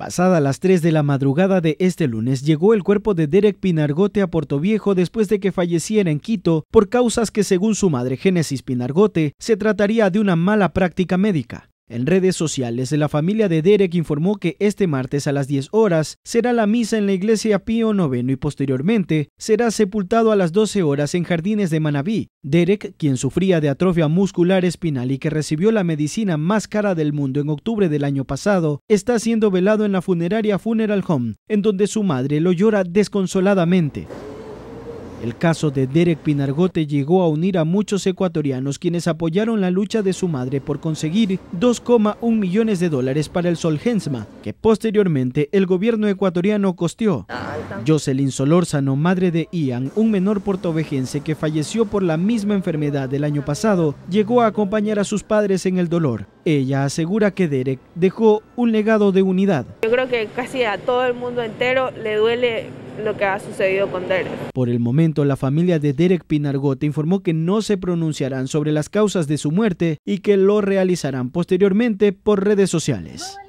Pasada las 3 de la madrugada de este lunes llegó el cuerpo de Derek Pinargote a Viejo después de que falleciera en Quito por causas que según su madre Génesis Pinargote se trataría de una mala práctica médica. En redes sociales, la familia de Derek informó que este martes a las 10 horas será la misa en la iglesia Pío IX y posteriormente será sepultado a las 12 horas en Jardines de Manabí. Derek, quien sufría de atrofia muscular espinal y que recibió la medicina más cara del mundo en octubre del año pasado, está siendo velado en la funeraria Funeral Home, en donde su madre lo llora desconsoladamente. El caso de Derek Pinargote llegó a unir a muchos ecuatorianos quienes apoyaron la lucha de su madre por conseguir 2,1 millones de dólares para el Solgensma, que posteriormente el gobierno ecuatoriano costeó. Jocelyn Solórzano, madre de Ian, un menor portovejense que falleció por la misma enfermedad del año pasado, llegó a acompañar a sus padres en el dolor. Ella asegura que Derek dejó un legado de unidad. Yo creo que casi a todo el mundo entero le duele lo que ha sucedido con Derek. Por el momento, la familia de Derek Pinargote informó que no se pronunciarán sobre las causas de su muerte y que lo realizarán posteriormente por redes sociales.